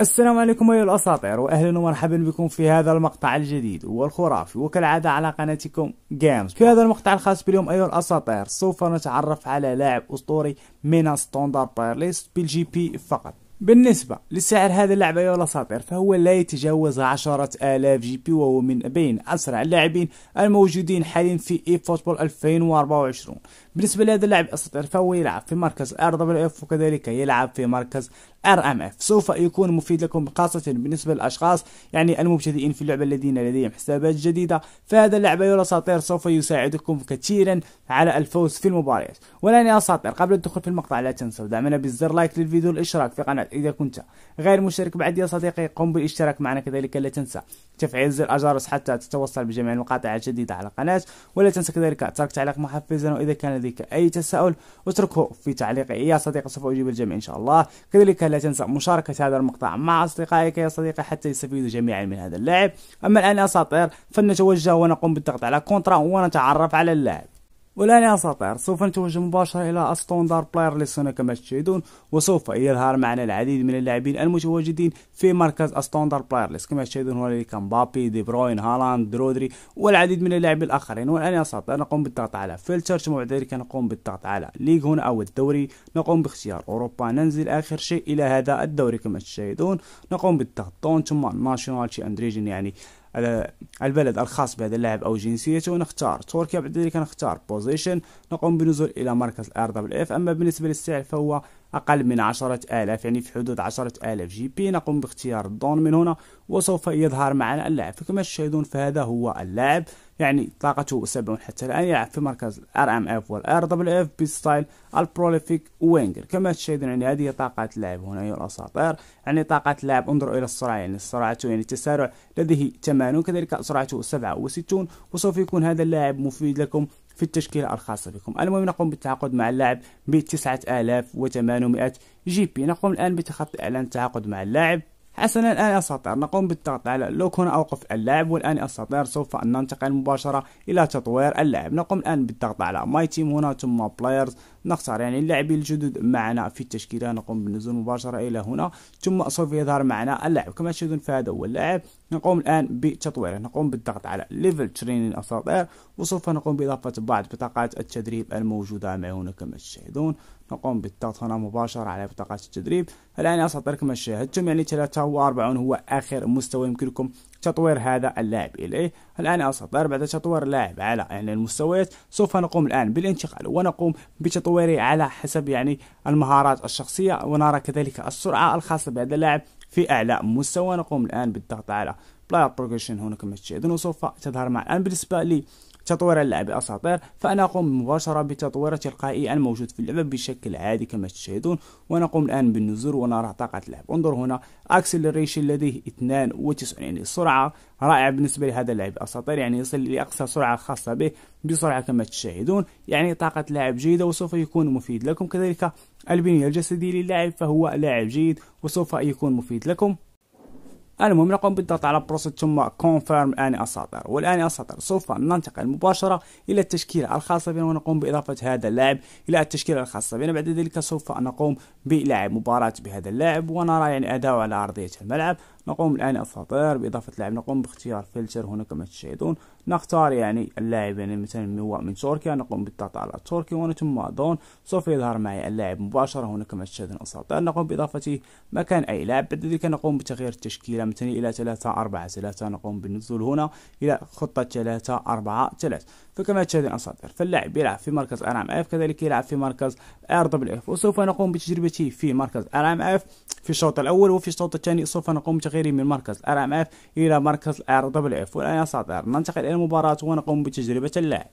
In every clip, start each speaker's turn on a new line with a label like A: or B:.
A: السلام عليكم أيها الأساطير وأهلا ومرحبا بكم في هذا المقطع الجديد والخرافي وكالعادة على قناتكم جيمز في هذا المقطع الخاص باليوم أيها الأساطير سوف نتعرف على لاعب أسطوري من ستاندر بلاير ليست بالجي بي فقط بالنسبة لسعر هذا اللعبة يا الأساطير فهو لا يتجاوز عشرة آلاف جي بي وهو من بين أسرع اللاعبين الموجودين حاليا في إي فوتبول 2024 بالنسبة لهذا اللاعب الأساطير فهو يلعب في مركز ار دبليو اف وكذلك يلعب في مركز ار ام اف سوف يكون مفيد لكم خاصة بالنسبة للأشخاص يعني المبتدئين في اللعبة الذين لديهم حسابات جديدة فهذا اللاعب يا الأساطير سوف يساعدكم كثيرا على الفوز في المباريات والآن يا أساطير قبل الدخول في المقطع لا تنسوا دعمنا بالزر لايك للفيديو والاشتراك في قناة إذا كنت غير مشترك بعد يا صديقي قم بالاشتراك معنا كذلك لا تنسى تفعيل زر الجرس حتى تتوصل بجميع المقاطع الجديدة على القناة ولا تنسى كذلك ترك تعليق محفزا وإذا كان لديك أي تساؤل اتركه في تعليق يا صديقي سوف أجيب الجميع إن شاء الله كذلك لا تنسى مشاركة هذا المقطع مع أصدقائك يا صديقي حتى يستفيدوا جميعا من هذا اللاعب أما الآن أساطير فلنتوجه ونقوم بالضغط على كونترا ونتعرف على اللاعب والآن يا أساطير سوف نتوجه مباشرة إلى أستون بلاير بلاير للسنة كما تشاهدون وسوف يظهر معنا العديد من اللاعبين المتواجدين في مركز أستون بلاير بلاير كما تشاهدون هنالك مبابي دي بروين هالاند رودري والعديد من اللاعبين الآخرين والآن يا أساطير نقوم بالضغط على فلتر ثم بعد ذلك نقوم بالضغط على ليغ هنا أو الدوري نقوم باختيار أوروبا ننزل آخر شيء إلى هذا الدوري كما تشاهدون نقوم بالضغط ثم ناشونالتي تشي ريجن يعني البلد الخاص بهذا اللاعب او جنسيته ونختار تركيا بعد ذلك نختار بوزيشن نقوم بالنزول الى مركز دبليو اف اما بالنسبه للسعر فهو أقل من عشرة آلاف يعني في حدود عشرة آلاف جي بي نقوم باختيار الدون من هنا وسوف يظهر معنا اللاعب فكما تشاهدون فهذا هو اللاعب يعني طاقته 70 حتى الآن يلعب في مركز الار ام اف والار دبل اف بستايل البروليفيك وينجر كما تشاهدون يعني هذه طاقة لاعب هنا ايها الأساطير يعني طاقة لاعب انظروا إلى السرعة يعني سرعته يعني التسارع لديه 80 كذلك سرعته 67 وسوف يكون هذا اللاعب مفيد لكم في التشكيلة الخاصة بكم المهم نقوم بالتعاقد مع اللاعب ب 9800 جي بي نقوم الآن بتخطي إعلان التعاقد مع اللاعب حسنا الآن أستطيع نقوم بالضغط على لوك هنا أوقف اللاعب والآن أستطيع سوف أن ننتقل مباشرة إلى تطوير اللاعب نقوم الآن بالضغط على ماي تيم هنا ثم بلايرز نختار يعني اللاعبين الجدد معنا في التشكيلة نقوم بالنزول مباشرة إلى هنا ثم سوف يظهر معنا اللاعب كما تشاهدون فهذا هو اللاعب نقوم الآن بتطويره نقوم بالضغط على ليفل ترينين أساطير وسوف نقوم بإضافة بعض بطاقات التدريب الموجودة معي هنا كما تشاهدون نقوم بالضغط هنا مباشرة على بطاقات التدريب الآن أساطير كما شاهدتم يعني 43 هو آخر مستوى يمكنكم تطوير هذا اللاعب اليه الان اساطير بعد تطوير اللاعب على يعني المستويات سوف نقوم الان بالانتقال ونقوم بتطوير الجواري على حسب يعني المهارات الشخصية ونرى كذلك السرعة الخاصة بهذا اللاعب في أعلى مستوى نقوم الآن بالضغط على بلاير بروجريشن هنا كما تشاهدون سوف تظهر مع الآن بالنسبة لي تطوير اللعب أساطير فأنا أقوم مباشرة بتطوير تلقائي الموجود في اللعبة بشكل عادي كما تشاهدون ونقوم الآن بالنزول ونرى طاقة اللعب انظر هنا أكسلريشن لديه 92 يعني سرعة رائعة بالنسبة لهذا اللعب أساطير يعني يصل لأقصى سرعة خاصة به بسرعة كما تشاهدون يعني طاقة لعب جيدة وسوف يكون مفيد لكم كذلك البنية الجسدية للاعب فهو لاعب جيد وسوف يكون مفيد لكم المهم نقوم بالضغط على بروسيت ثم كونفيرم اني اساطير والان اساطير سوف ننتقل مباشره الى التشكيله الخاصه بنا ونقوم باضافه هذا اللاعب الى التشكيله الخاصه بنا بعد ذلك سوف نقوم بلعب مباراه بهذا اللاعب ونرى يعني اداؤه على ارضيه الملعب نقوم الآن اساطير بإضافة لاعب نقوم باختيار فلتر هنا كما تشاهدون نختار يعني اللاعب يعني مثلا مواء من تركيا نقوم بالضغط على تركيا هنا ثم دون سوف يظهر معي اللاعب مباشرة هنا كما تشاهدون اساطير نقوم بإضافة مكان أي لاعب بعد ذلك نقوم بتغيير التشكيلة مثلا إلى 3 4 3 نقوم بالنزول هنا إلى خطة 3 4 3 فكما تشاهدون اساطير فاللاعب يلعب في مركز أرام اف كذلك يلعب في مركز ار دبليو اف وسوف نقوم بتجربته في مركز ارام اف في الشوط الأول وفي الشوط الثاني سوف نقوم بتغيير غيري من مركز الار ام اف الى مركز ار دبليو اف والان يصعد ار ننتقل الى المباراه ونقوم بتجربه اللاعب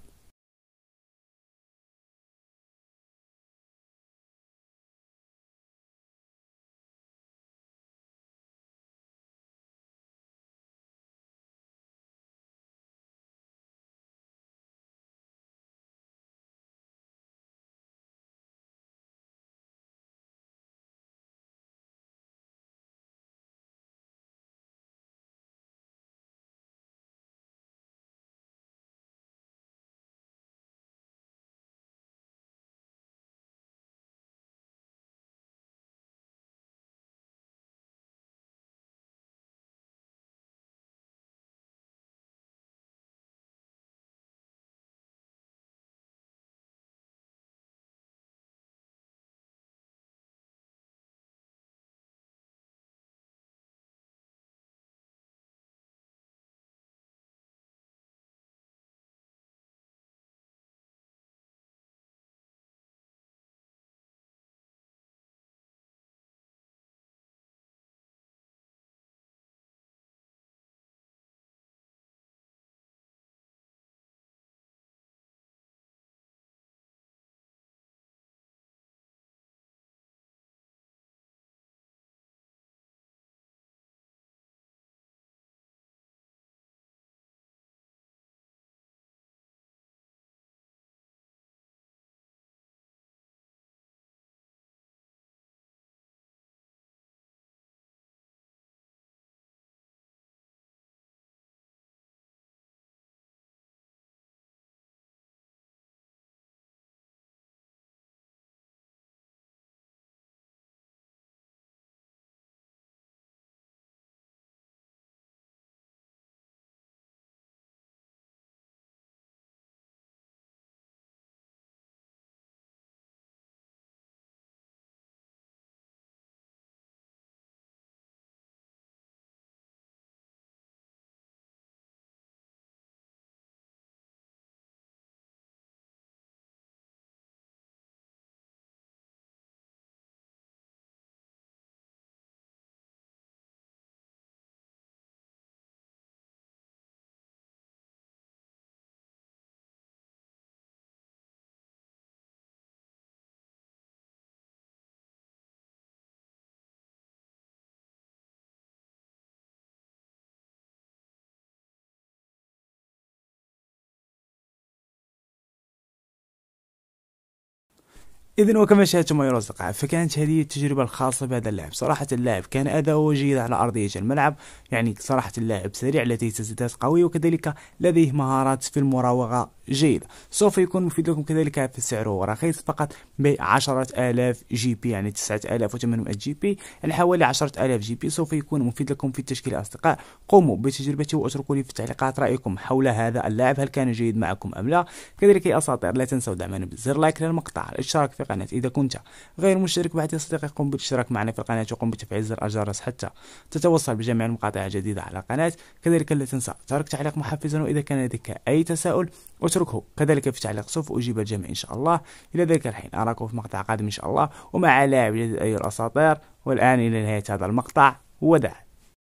A: إذا وكما شاهدتم أيها الأصدقاء فكانت هذه التجربة الخاصة بهذا اللاعب صراحة اللاعب كان أداؤه جيد على أرضية الملعب يعني صراحة اللاعب سريع لديه تسديدات قوية وكذلك لديه مهارات في المراوغة جيد سوف يكون مفيد لكم كذلك في سعره رخيص فقط ب 10000 جي بي يعني 9800 جي بي يعني حوالي 10000 جي بي سوف يكون مفيد لكم في تشكيل أصدقاء قوموا بتجربته واتركوا لي في التعليقات رأيكم حول هذا اللاعب هل كان جيد معكم أم لا كذلك يا أساطير لا تنسوا دعمنا بزر لايك للمقطع الاشتراك في القناة إذا كنت غير مشترك بعد أصدقائي قم بالاشتراك معنا في القناة وقم بتفعيل زر الجرس حتى تتوصل بجميع المقاطع الجديدة على القناة كذلك لا تنسى ترك تعليق محفزا وإذا كان لديك أي تساؤل واتركه كذلك في تعليق سوف أجيب الجميع إن شاء الله إلى ذلك الحين أراكم في مقطع قادم إن شاء الله ومع لاعب جديد أي الأساطير والآن إلى نهاية هذا المقطع وداع